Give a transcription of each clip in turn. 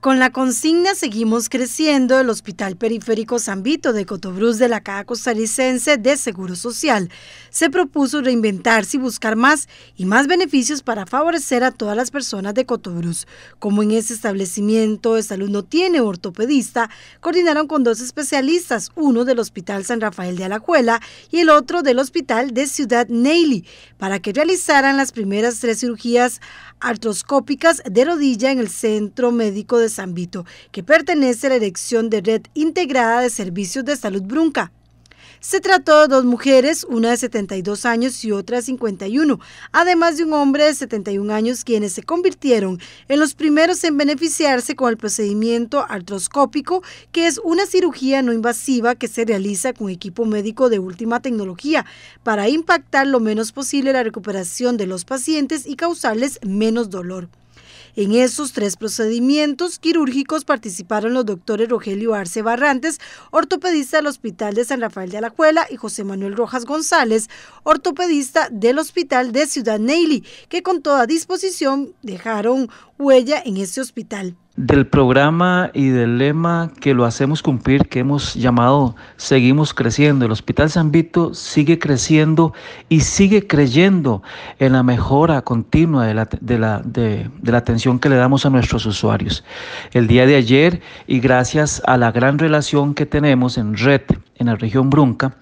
Con la consigna Seguimos creciendo, el Hospital Periférico San Vito de Cotobruz de la Caja Costarricense de Seguro Social se propuso reinventarse y buscar más y más beneficios para favorecer a todas las personas de Cotobruz. Como en ese establecimiento de salud no tiene ortopedista, coordinaron con dos especialistas, uno del Hospital San Rafael de Alajuela y el otro del Hospital de Ciudad Neily, para que realizaran las primeras tres cirugías artroscópicas de rodilla en el Centro Médico de de que pertenece a la dirección de Red Integrada de Servicios de Salud Brunca. Se trató de dos mujeres, una de 72 años y otra de 51, además de un hombre de 71 años, quienes se convirtieron en los primeros en beneficiarse con el procedimiento artroscópico, que es una cirugía no invasiva que se realiza con equipo médico de última tecnología para impactar lo menos posible la recuperación de los pacientes y causarles menos dolor. En esos tres procedimientos quirúrgicos participaron los doctores Rogelio Arce Barrantes, ortopedista del Hospital de San Rafael de Alajuela, y José Manuel Rojas González, ortopedista del Hospital de Ciudad Neili, que con toda disposición dejaron huella en este hospital del programa y del lema que lo hacemos cumplir, que hemos llamado Seguimos creciendo. El Hospital San Vito sigue creciendo y sigue creyendo en la mejora continua de la, atención que le damos a nuestros usuarios. El día de ayer, y gracias a la gran relación que tenemos en red en la región Brunca,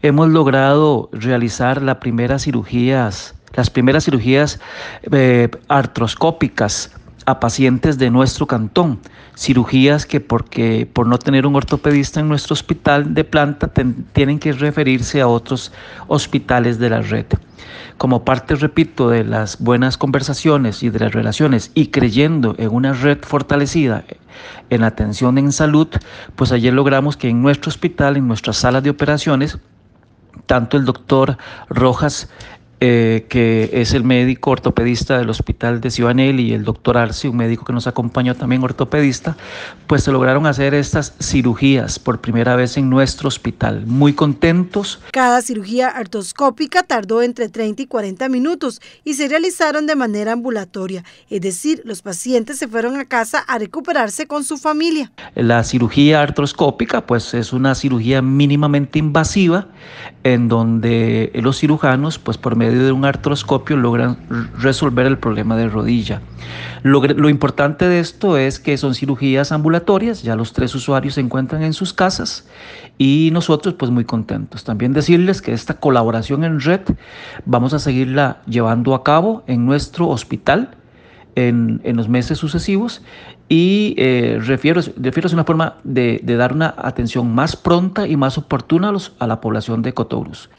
hemos logrado realizar las primeras cirugías las primeras cirugías eh, artroscópicas a pacientes de nuestro cantón, cirugías que porque por no tener un ortopedista en nuestro hospital de planta tienen que referirse a otros hospitales de la red. Como parte, repito, de las buenas conversaciones y de las relaciones y creyendo en una red fortalecida en atención en salud, pues ayer logramos que en nuestro hospital, en nuestra sala de operaciones, tanto el doctor Rojas eh, que es el médico ortopedista del hospital de Cibanel y el doctor Arce, un médico que nos acompañó también ortopedista, pues se lograron hacer estas cirugías por primera vez en nuestro hospital. Muy contentos. Cada cirugía artroscópica tardó entre 30 y 40 minutos y se realizaron de manera ambulatoria, es decir, los pacientes se fueron a casa a recuperarse con su familia. La cirugía artroscópica pues es una cirugía mínimamente invasiva en donde los cirujanos pues por medio de un artroscopio logran resolver el problema de rodilla. Lo, importante de esto es que son cirugías ambulatorias, ya los tres usuarios se encuentran en sus casas y nosotros pues muy contentos. También decirles que esta colaboración en red vamos a seguirla llevando a cabo en nuestro hospital. En, en los meses sucesivos y eh, refiero, refiero a una forma de, de, dar una atención más pronta y más oportuna a, los, a la población de Cotobrus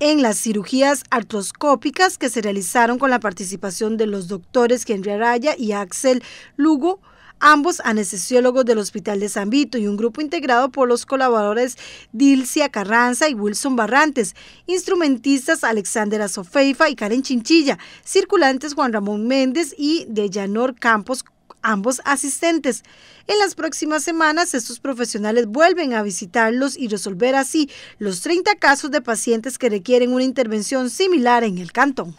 en las cirugías artroscópicas que se realizaron con la participación de los doctores Henry Araya y Axel Lugo, ambos anestesiólogos del Hospital de San Vito y un grupo integrado por los colaboradores Dilcia Carranza y Wilson Barrantes, instrumentistas Alexander sofeifa y Karen Chinchilla, circulantes Juan Ramón Méndez y Deyanor Campos ambos asistentes. En las próximas semanas, estos profesionales vuelven a visitarlos y resolver así los 30 casos de pacientes que requieren una intervención similar en el cantón.